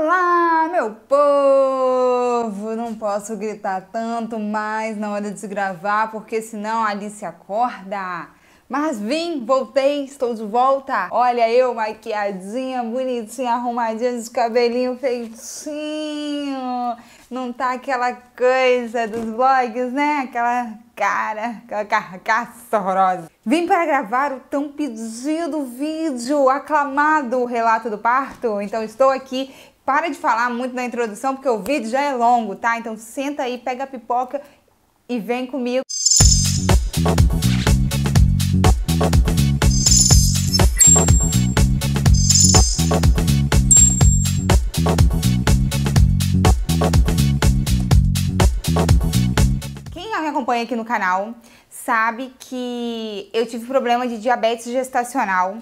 Olá, meu povo! Não posso gritar tanto mais na hora de gravar, porque senão a Alice acorda. Mas vim, voltei, estou de volta. Olha eu maquiadinha, bonitinha, arrumadinha, de cabelinho feitinho. Não tá aquela coisa dos vlogs, né? Aquela cara, aquela carcaça horrorosa. Vim para gravar o tão pedido vídeo, aclamado relato do parto. Então estou aqui para de falar muito na introdução, porque o vídeo já é longo, tá? Então senta aí, pega a pipoca e vem comigo. Quem me acompanha aqui no canal sabe que eu tive problema de diabetes gestacional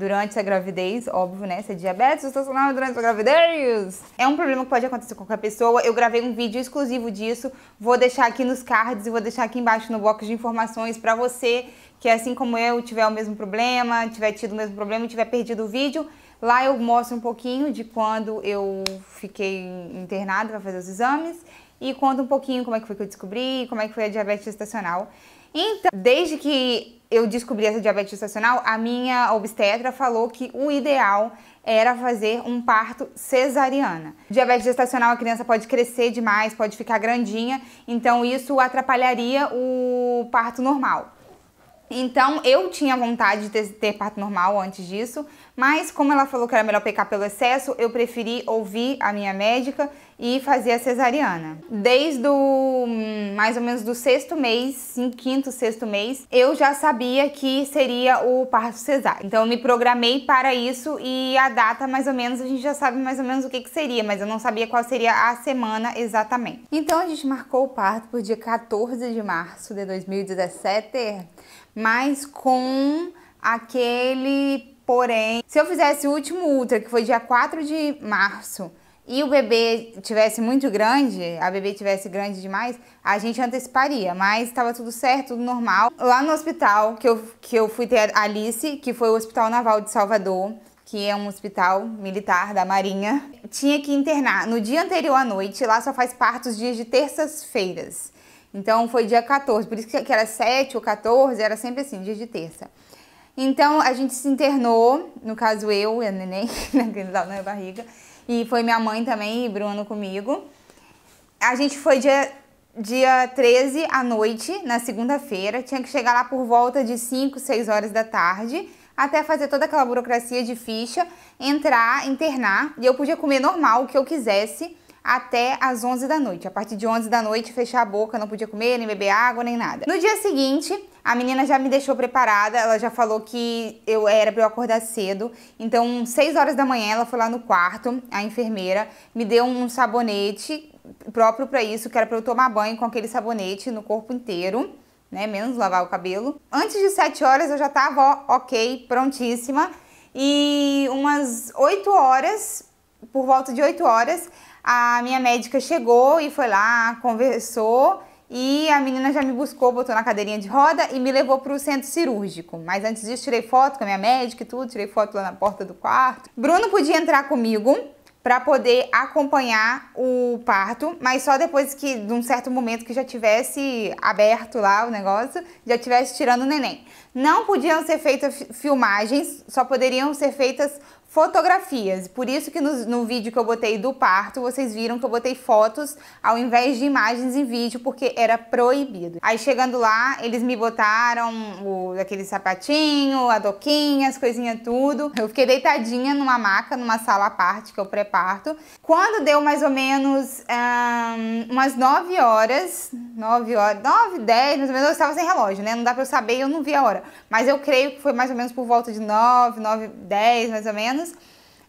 durante a gravidez, óbvio, né? Se é diabetes gestacional durante a gravidez. É um problema que pode acontecer com qualquer pessoa. Eu gravei um vídeo exclusivo disso. Vou deixar aqui nos cards e vou deixar aqui embaixo no bloco de informações para você que, assim como eu, tiver o mesmo problema, tiver tido o mesmo problema e tiver perdido o vídeo. Lá eu mostro um pouquinho de quando eu fiquei internada para fazer os exames e conto um pouquinho como é que foi que eu descobri, como é que foi a diabetes gestacional. Então, desde que eu descobri essa diabetes gestacional, a minha obstetra falou que o ideal era fazer um parto cesariana. Diabetes gestacional, a criança pode crescer demais, pode ficar grandinha, então isso atrapalharia o parto normal. Então eu tinha vontade de ter, parto normal antes disso, mas como ela falou que era melhor pecar pelo excesso, eu preferi ouvir a minha médica e fazer a cesariana. Desde o, hum, mais ou menos do sexto mês, em quinto, sexto mês, eu já sabia que seria o parto cesáreo. Então eu me programei para isso e a data mais ou menos, a gente já sabe mais ou menos o que, que seria, mas eu não sabia qual seria a semana exatamente. Então a gente marcou o parto por dia 14 de março de 2017, mas com aquele Porém, se eu fizesse o último ultra, que foi dia 4 de março, e o bebê tivesse muito grande, a bebê tivesse grande demais, a gente anteciparia, mas estava tudo certo, tudo normal. Lá no hospital que eu, que eu fui ter a Alice, que foi o Hospital Naval de Salvador, que é um hospital militar da Marinha, tinha que internar no dia anterior à noite, lá só faz parto os dias de terças-feiras. Então foi dia 14, por isso que era 7 ou 14, era sempre assim, dia de terça. Então a gente se internou, no caso eu e a neném, né, tá na minha barriga, e foi minha mãe também e Bruno comigo. A gente foi dia, dia 13 à noite, na segunda-feira, tinha que chegar lá por volta de 5, 6 horas da tarde, até fazer toda aquela burocracia de ficha, entrar, internar, e eu podia comer normal o que eu quisesse, até as 11 da noite. A partir de 11 da noite, fechar a boca, não podia comer, nem beber água, nem nada. No dia seguinte, a menina já me deixou preparada, ela já falou que eu era para eu acordar cedo. Então, 6 horas da manhã, ela foi lá no quarto, a enfermeira me deu um sabonete próprio para isso, que era para eu tomar banho com aquele sabonete no corpo inteiro. Né, menos lavar o cabelo. Antes de 7 horas eu já tava ó, ok, prontíssima. E umas 8 horas, por volta de 8 horas, a minha médica chegou e foi lá, conversou e a menina já me buscou, botou na cadeirinha de roda e me levou para o centro cirúrgico. Mas antes disso, tirei foto com a minha médica e tudo, tirei foto lá na porta do quarto. Bruno podia entrar comigo para poder acompanhar o parto, mas só depois que, de um certo momento, que já tivesse aberto lá o negócio, já tivesse tirando o neném. Não podiam ser feitas filmagens, só poderiam ser feitas fotografias. Por isso que no, no, vídeo que eu botei do parto, vocês viram que eu botei fotos ao invés de imagens em vídeo, porque era proibido. Aí chegando lá, eles me botaram o, aquele sapatinho, a doquinha, as coisinhas tudo. Eu fiquei deitadinha numa maca, numa sala à parte, que é o pré-parto. Quando deu mais ou menos hum, umas 9 horas, 9 horas, 9, 10, mais ou menos, eu estava sem relógio, né? Não dá pra eu saber, eu não vi a hora. Mas eu creio que foi mais ou menos por volta de 9, 9, 10, mais ou menos menos,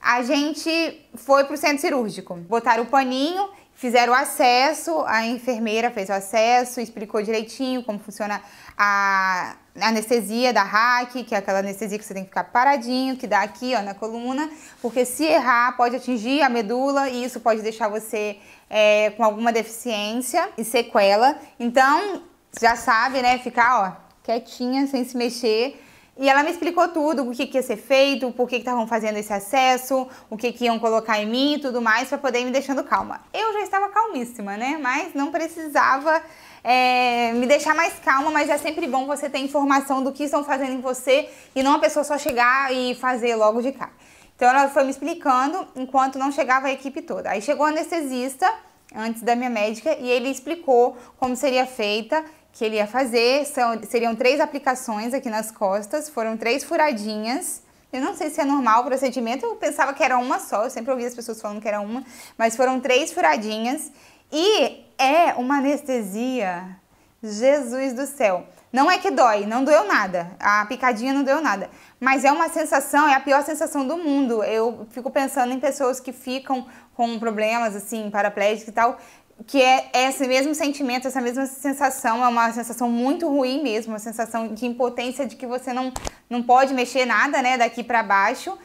a gente foi para o centro cirúrgico. Botaram o paninho, fizeram o acesso, a enfermeira fez o acesso, explicou direitinho como funciona a anestesia da hack, que é aquela anestesia que você tem que ficar paradinho, que dá aqui ó, na coluna, porque se errar pode atingir a medula e isso pode deixar você é, com alguma deficiência e sequela. Então, já sabe, né? Ficar ó, quietinha, sem se mexer e ela me explicou tudo, o que, que ia ser feito, por que estavam fazendo esse acesso, o que, que iam colocar em mim e tudo mais, para poder ir me deixando calma. Eu já estava calmíssima, né? Mas não precisava é, me deixar mais calma, mas é sempre bom você ter informação do que estão fazendo em você e não a pessoa só chegar e fazer logo de cara. Então ela foi me explicando enquanto não chegava a equipe toda. Aí chegou o anestesista antes da minha médica e ele explicou como seria feita que ele ia fazer são, seriam três aplicações aqui nas costas, foram três furadinhas. Eu não sei se é normal o procedimento, eu pensava que era uma só, eu sempre ouvi as pessoas falando que era uma, mas foram três furadinhas e é uma anestesia. Jesus do céu. Não é que dói, não doeu nada. A picadinha não doeu nada. Mas é uma sensação, é a pior sensação do mundo. Eu fico pensando em pessoas que ficam com problemas, assim, paraplégicos e tal, que é esse mesmo sentimento, essa mesma sensação, é uma sensação muito ruim mesmo, uma sensação de impotência de que você não, não pode mexer nada, né, daqui para baixo.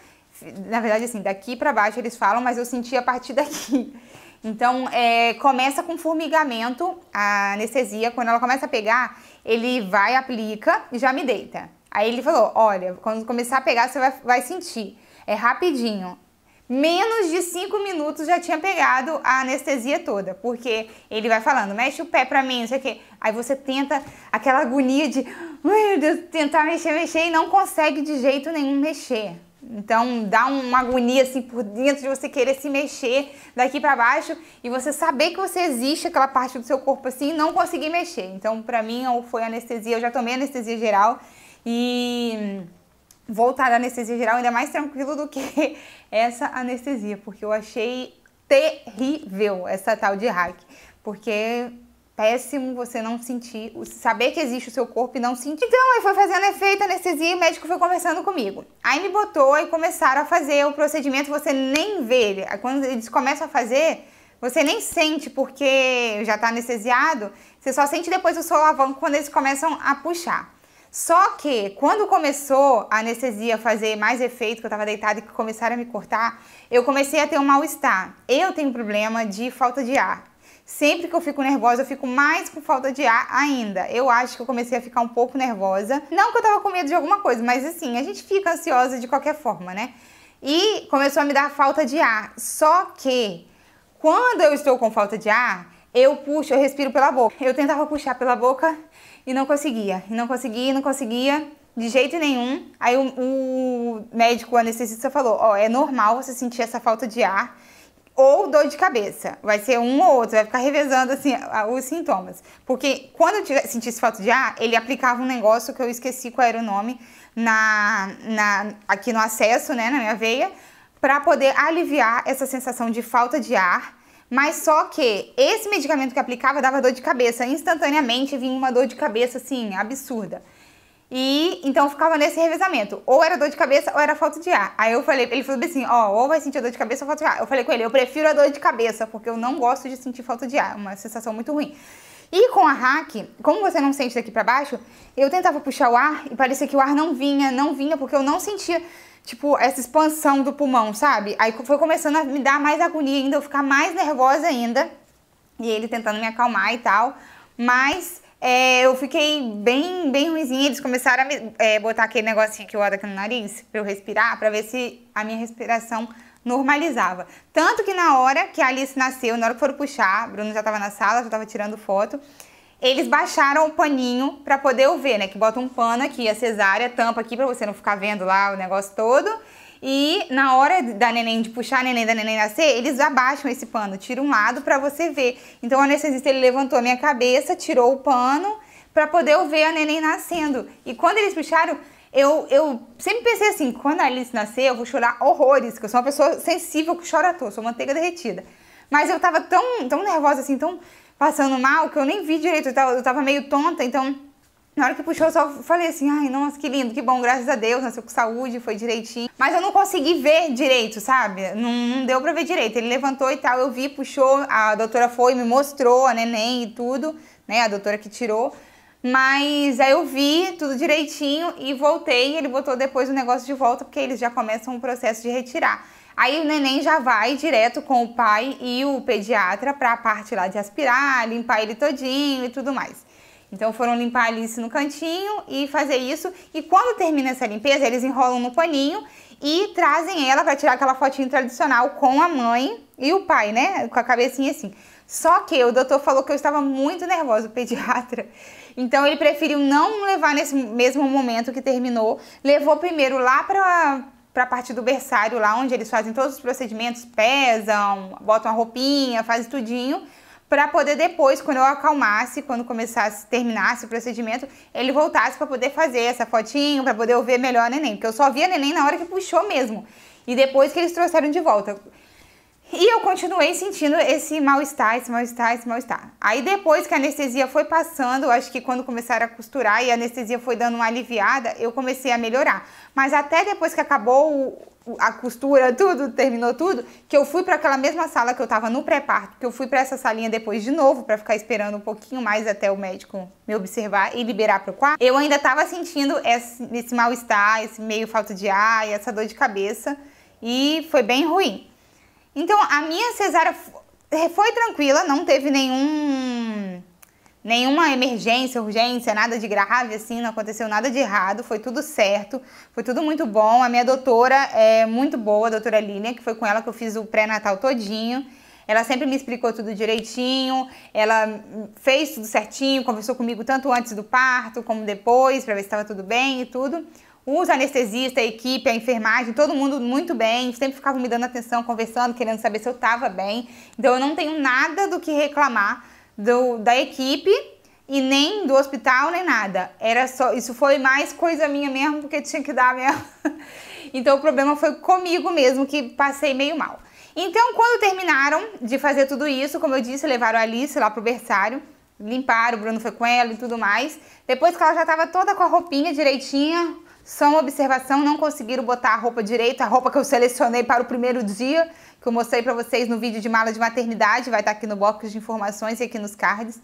Na verdade, assim, daqui para baixo eles falam, mas eu senti a partir daqui. Então, é, começa com formigamento, a anestesia, quando ela começa a pegar, ele vai, aplica e já me deita. Aí ele falou, olha, quando começar a pegar, você vai, vai sentir. É rapidinho menos de 5 minutos já tinha pegado a anestesia toda, porque ele vai falando, mexe o pé pra mim, não sei o quê. Aí você tenta aquela agonia de, meu Deus, tentar mexer, mexer e não consegue de jeito nenhum mexer. Então dá uma agonia assim por dentro de você querer se mexer daqui para baixo e você saber que você existe aquela parte do seu corpo assim e não conseguir mexer. Então para mim foi anestesia, eu já tomei anestesia geral e voltar da anestesia geral ainda mais tranquilo do que essa anestesia, porque eu achei terrível essa tal de hack, porque péssimo você não sentir, saber que existe o seu corpo e não sentir. Então, aí foi fazendo efeito anestesia e o médico foi conversando comigo. Aí me botou e começaram a fazer o procedimento, você nem vê. Quando eles começam a fazer, você nem sente porque já está anestesiado, você só sente depois o solavanco quando eles começam a puxar. Só que quando começou a anestesia fazer mais efeito, que eu estava deitada e que começaram a me cortar, eu comecei a ter um mal-estar. Eu tenho problema de falta de ar. Sempre que eu fico nervosa, eu fico mais com falta de ar ainda. Eu acho que eu comecei a ficar um pouco nervosa. Não que eu tava com medo de alguma coisa, mas assim, a gente fica ansiosa de qualquer forma, né? E começou a me dar falta de ar. Só que quando eu estou com falta de ar, eu puxo, eu respiro pela boca. Eu tentava puxar pela boca e não conseguia, e não conseguia, e não conseguia de jeito nenhum. Aí o, o médico o anestesista falou: Ó, oh, é normal você sentir essa falta de ar ou dor de cabeça. Vai ser um ou outro, vai ficar revezando assim os sintomas. Porque quando eu sentisse falta de ar, ele aplicava um negócio que eu esqueci qual era o nome na, na aqui no acesso, né, na minha veia, para poder aliviar essa sensação de falta de ar mas só que esse medicamento que aplicava dava dor de cabeça. Instantaneamente vinha uma dor de cabeça, assim, absurda. E então ficava nesse revezamento. Ou era dor de cabeça ou era falta de ar. Aí eu falei, ele falou assim: ó, ou vai sentir a dor de cabeça ou falta de ar. Eu falei com ele: eu prefiro a dor de cabeça, porque eu não gosto de sentir falta de ar. É uma sensação muito ruim. E com a hack, como você não sente daqui para baixo, eu tentava puxar o ar e parecia que o ar não vinha, não vinha, porque eu não sentia tipo, essa expansão do pulmão, sabe? Aí foi começando a me dar mais agonia ainda, eu ficar mais nervosa ainda. E ele tentando me acalmar e tal. Mas é, eu fiquei bem, bem ruimzinha. Eles começaram a me, é, botar aquele negocinho que eu aqui no nariz pra eu respirar, pra ver se a minha respiração normalizava. Tanto que na hora que a Alice nasceu, na hora que foram puxar, Bruno já tava na sala, já tava tirando foto. Eles baixaram o paninho para poder eu ver, né? Que bota um pano aqui, a cesárea, tampa aqui para você não ficar vendo lá o negócio todo. E na hora da neném, de puxar a neném da neném nascer, eles abaixam esse pano, tiram um lado para você ver. Então o anestesista ele levantou a minha cabeça, tirou o pano para poder eu ver a neném nascendo. E quando eles puxaram, eu, eu sempre pensei assim, quando a Alice nascer, eu vou chorar horrores, que eu sou uma pessoa sensível que chora à toa, sou manteiga derretida. Mas eu tava tão, tão nervosa assim, tão passando mal, que eu nem vi direito, eu tava, eu tava meio tonta, então na hora que puxou, eu só falei assim, ai, nossa, que lindo, que bom, graças a Deus, nasceu com saúde, foi direitinho. Mas eu não consegui ver direito, sabe? Não, não, deu pra ver direito. Ele levantou e tal, eu vi, puxou, a doutora foi, me mostrou a neném e tudo, né? A doutora que tirou. Mas aí eu vi tudo direitinho e voltei. Ele botou depois o negócio de volta, porque eles já começam o processo de retirar. Aí o neném já vai direto com o pai e o pediatra para a parte lá de aspirar, limpar ele todinho e tudo mais. Então foram limpar ali isso no cantinho e fazer isso. E quando termina essa limpeza, eles enrolam no paninho e trazem ela para tirar aquela fotinho tradicional com a mãe e o pai, né? Com a cabecinha assim. Só que o doutor falou que eu estava muito nervosa, o pediatra. Então ele preferiu não levar nesse mesmo momento que terminou, levou primeiro lá para para a parte do berçário, lá onde eles fazem todos os procedimentos, pesam, botam a roupinha, fazem tudinho, para poder depois, quando eu acalmasse, quando começasse, terminasse o procedimento, ele voltasse para poder fazer essa fotinho, para poder eu ver melhor o neném, porque eu só via neném na hora que puxou mesmo. E depois que eles trouxeram de volta. E eu continuei sentindo esse mal-estar, esse mal-estar, esse mal-estar. Aí depois que a anestesia foi passando, acho que quando começaram a costurar e a anestesia foi dando uma aliviada, eu comecei a melhorar. Mas até depois que acabou a costura, tudo, terminou tudo, que eu fui para aquela mesma sala que eu estava no pré-parto, que eu fui para essa salinha depois de novo para ficar esperando um pouquinho mais até o médico me observar e liberar para o quarto. Eu ainda estava sentindo esse, esse mal-estar, esse meio falta de ar e essa dor de cabeça e foi bem ruim. Então a minha cesárea foi tranquila, não teve nenhum nenhuma emergência, urgência, nada de grave assim, não aconteceu nada de errado, foi tudo certo, foi tudo muito bom. A minha doutora é muito boa, a doutora Lilian, que foi com ela que eu fiz o pré-natal todinho. Ela sempre me explicou tudo direitinho, ela fez tudo certinho, conversou comigo tanto antes do parto como depois, para ver se estava tudo bem e tudo. Os anestesistas, a equipe, a enfermagem, todo mundo muito bem, sempre ficavam me dando atenção, conversando, querendo saber se eu estava bem. Então eu não tenho nada do que reclamar do, da equipe e nem do hospital nem nada. Era só isso foi mais coisa minha mesmo porque tinha que dar mesmo. Então o problema foi comigo mesmo que passei meio mal. Então quando terminaram de fazer tudo isso, como eu disse, levaram a Alice lá pro berçário limparam, o Bruno foi com ela e tudo mais. Depois que ela já estava toda com a roupinha direitinha, só uma observação, não conseguiram botar a roupa direito, a roupa que eu selecionei para o primeiro dia, que eu mostrei para vocês no vídeo de mala de maternidade, vai estar tá aqui no box de informações e aqui nos cards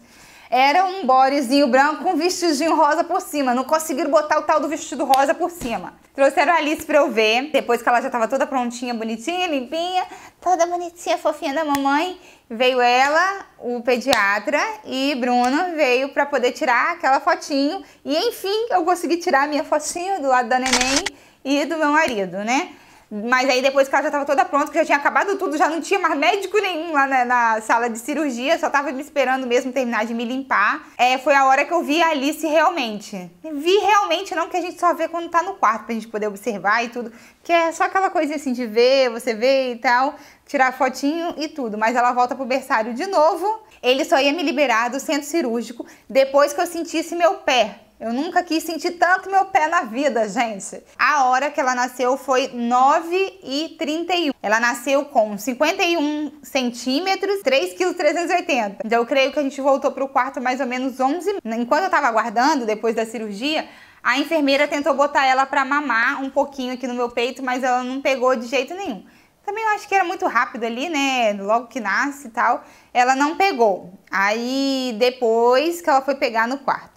era um bodezinho branco com um vestidinho rosa por cima. Não conseguiram botar o tal do vestido rosa por cima. Trouxeram a Alice pra eu ver. Depois que ela já tava toda prontinha, bonitinha, limpinha, toda bonitinha, fofinha da mamãe, veio ela, o pediatra e Bruno veio pra poder tirar aquela fotinho. E enfim, eu consegui tirar a minha fotinho do lado da neném e do meu marido, né? Mas aí depois que ela já estava toda pronta, que já tinha acabado tudo, já não tinha mais médico nenhum lá na, na sala de cirurgia, só estava me esperando mesmo terminar de me limpar. É, foi a hora que eu vi a Alice realmente. Vi realmente, não que a gente só vê quando está no quarto, pra gente poder observar e tudo. Que é só aquela coisinha assim de ver, você vê e tal, tirar fotinho e tudo. Mas ela volta pro berçário de novo. Ele só ia me liberar do centro cirúrgico depois que eu sentisse meu pé eu nunca quis sentir tanto meu pé na vida, gente. A hora que ela nasceu foi 9 e 31. Ela nasceu com 51 centímetros, 3,380 kg. Então eu creio que a gente voltou para o quarto mais ou menos 11. Enquanto eu estava aguardando, depois da cirurgia, a enfermeira tentou botar ela para mamar um pouquinho aqui no meu peito, mas ela não pegou de jeito nenhum. Também eu acho que era muito rápido ali, né? Logo que nasce e tal. Ela não pegou. Aí depois que ela foi pegar no quarto.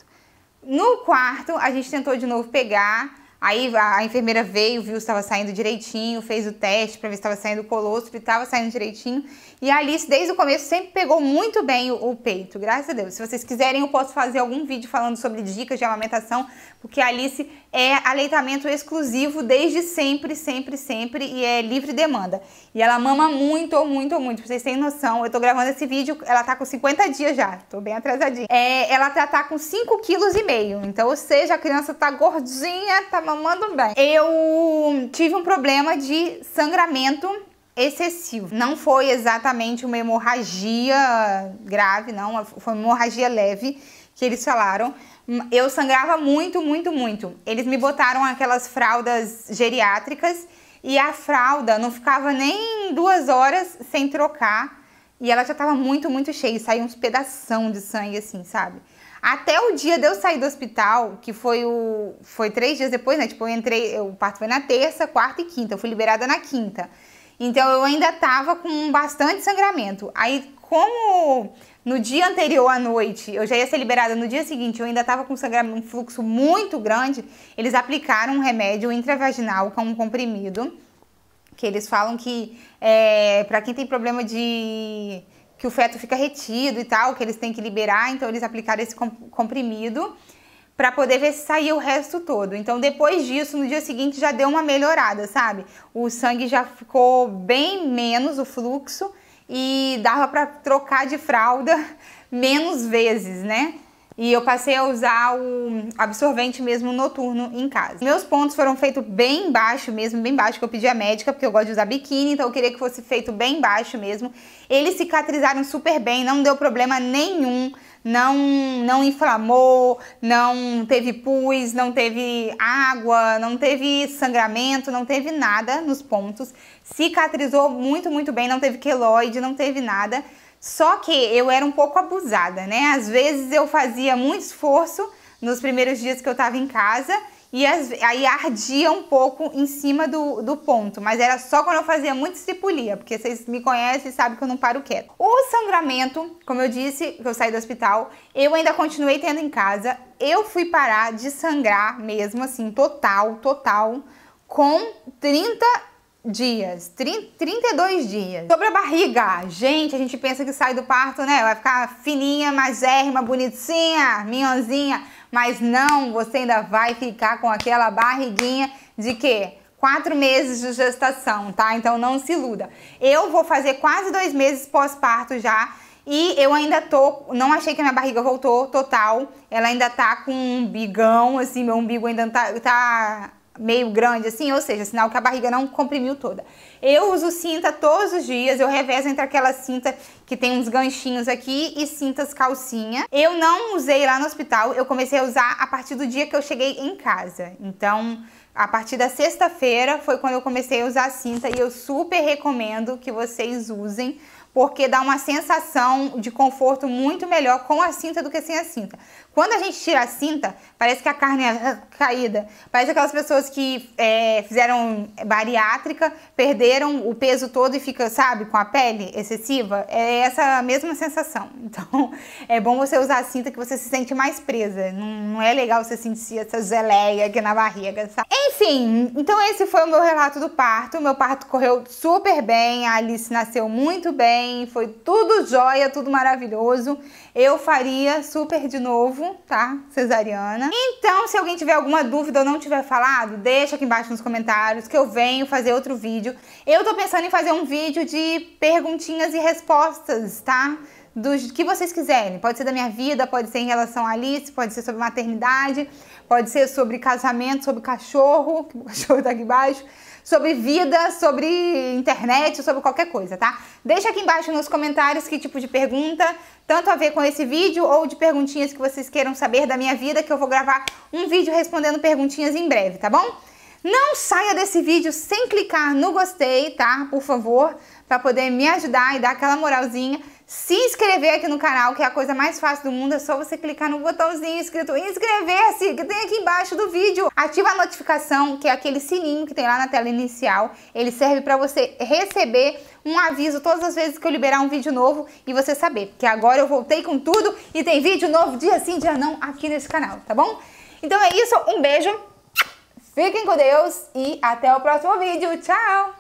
No quarto, a gente tentou de novo pegar Aí a enfermeira veio, viu se estava saindo direitinho, fez o teste para ver se estava saindo o colostro e estava saindo direitinho. E a Alice, desde o começo, sempre pegou muito bem o, o, peito, graças a Deus. Se vocês quiserem, eu posso fazer algum vídeo falando sobre dicas de amamentação, porque a Alice é aleitamento exclusivo desde sempre, sempre, sempre e é livre demanda. E ela mama muito, muito, muito. Pra vocês têm noção, eu tô gravando esse vídeo, ela tá com 50 dias já, tô bem atrasadinha. É, ela tá, tá com 5,5 kg. Então, ou seja, a criança tá gordinha, tá mamando bem. Eu tive um problema de sangramento excessivo. Não foi exatamente uma hemorragia grave, não, foi uma hemorragia leve que eles falaram. Eu sangrava muito, muito, muito. Eles me botaram aquelas fraldas geriátricas e a fralda não ficava nem duas horas sem trocar e ela já tava muito, muito cheia, saía uns pedação de sangue assim, sabe? Até o dia de eu sair do hospital, que foi o. Foi três dias depois, né? Tipo, eu entrei. O parto foi na terça, quarta e quinta. Eu fui liberada na quinta. Então eu ainda tava com bastante sangramento. Aí, como no dia anterior à noite eu já ia ser liberada, no dia seguinte eu ainda tava com sangramento, um fluxo muito grande, eles aplicaram um remédio intravaginal com é um comprimido. Que eles falam que é, para quem tem problema de que o feto fica retido e tal, que eles têm que liberar, então eles aplicaram esse comprimido para poder ver se saiu o resto todo. Então depois disso, no dia seguinte já deu uma melhorada, sabe? O sangue já ficou bem menos o fluxo e dava para trocar de fralda menos vezes, né? E eu passei a usar o absorvente mesmo noturno em casa. Meus pontos foram feitos bem baixo mesmo, bem baixo, que eu pedi a médica, porque eu gosto de usar biquíni, então eu queria que fosse feito bem baixo mesmo. Eles cicatrizaram super bem, não deu problema nenhum, não, não inflamou, não teve pus, não teve água, não teve sangramento, não teve nada nos pontos. Cicatrizou muito, muito bem, não teve queloide, não teve nada. Só que eu era um pouco abusada, né? Às vezes eu fazia muito esforço nos primeiros dias que eu estava em casa e as, aí ardia um pouco em cima do, do ponto, mas era só quando eu fazia muito cipulia, porque vocês me conhecem e sabem que eu não paro quieto. O sangramento, como eu disse, que eu saí do hospital, eu ainda continuei tendo em casa, eu fui parar de sangrar mesmo, assim, total, total, com 30 dias, 30, 32 dias. Sobre a barriga, gente, a gente pensa que sai do parto, né? Vai ficar fininha, mais erma bonitinha, minhonzinha, mas não, você ainda vai ficar com aquela barriguinha de quê? Quatro meses de gestação, tá? Então não se iluda. Eu vou fazer quase dois meses pós-parto já. E eu ainda tô, não achei que a minha barriga voltou total. Ela ainda tá com um bigão, assim, meu umbigo ainda tá, tá meio grande, assim, ou seja, sinal que a barriga não comprimiu toda. Eu uso cinta todos os dias, eu revezo entre aquela cinta que tem uns ganchinhos aqui e cintas calcinha. Eu não usei lá no hospital, eu comecei a usar a partir do dia que eu cheguei em casa. Então, a partir da sexta-feira foi quando eu comecei a usar a cinta e eu super recomendo que vocês usem, porque dá uma sensação de conforto muito melhor com a cinta do que sem a cinta. Quando a gente tira a cinta, parece que a carne é caída. Parece aquelas pessoas que é, fizeram bariátrica, perderam o peso todo e fica, sabe, com a pele excessiva. É essa mesma sensação. Então, é bom você usar a cinta que você se sente mais presa. Não, não é legal você sentir essa geleia aqui na barriga, sabe? Enfim, então esse foi o meu relato do parto. O meu parto correu super bem, a Alice nasceu muito bem bem, foi tudo jóia, tudo maravilhoso. Eu faria super de novo, tá? Cesariana. Então, se alguém tiver alguma dúvida ou não tiver falado, deixa aqui embaixo nos comentários que eu venho fazer outro vídeo. Eu tô pensando em fazer um vídeo de perguntinhas e respostas, tá? dos que vocês quiserem. Pode ser da minha vida, pode ser em relação a Alice, pode ser sobre maternidade, pode ser sobre casamento, sobre cachorro, que o cachorro tá aqui embaixo, sobre vida, sobre internet, sobre qualquer coisa, tá? Deixa aqui embaixo nos comentários que tipo de pergunta, tanto a ver com esse vídeo ou de perguntinhas que vocês queiram saber da minha vida, que eu vou gravar um vídeo respondendo perguntinhas em breve, tá bom? Não saia desse vídeo sem clicar no gostei, tá? Por favor, para poder me ajudar e dar aquela moralzinha se inscrever aqui no canal, que é a coisa mais fácil do mundo, é só você clicar no botãozinho escrito inscrever-se, que tem aqui embaixo do vídeo. Ativa a notificação, que é aquele sininho que tem lá na tela inicial. Ele serve para você receber um aviso todas as vezes que eu liberar um vídeo novo e você saber, porque agora eu voltei com tudo e tem vídeo novo dia sim, dia não aqui nesse canal, tá bom? Então é isso, um beijo, fiquem com Deus e até o próximo vídeo. Tchau!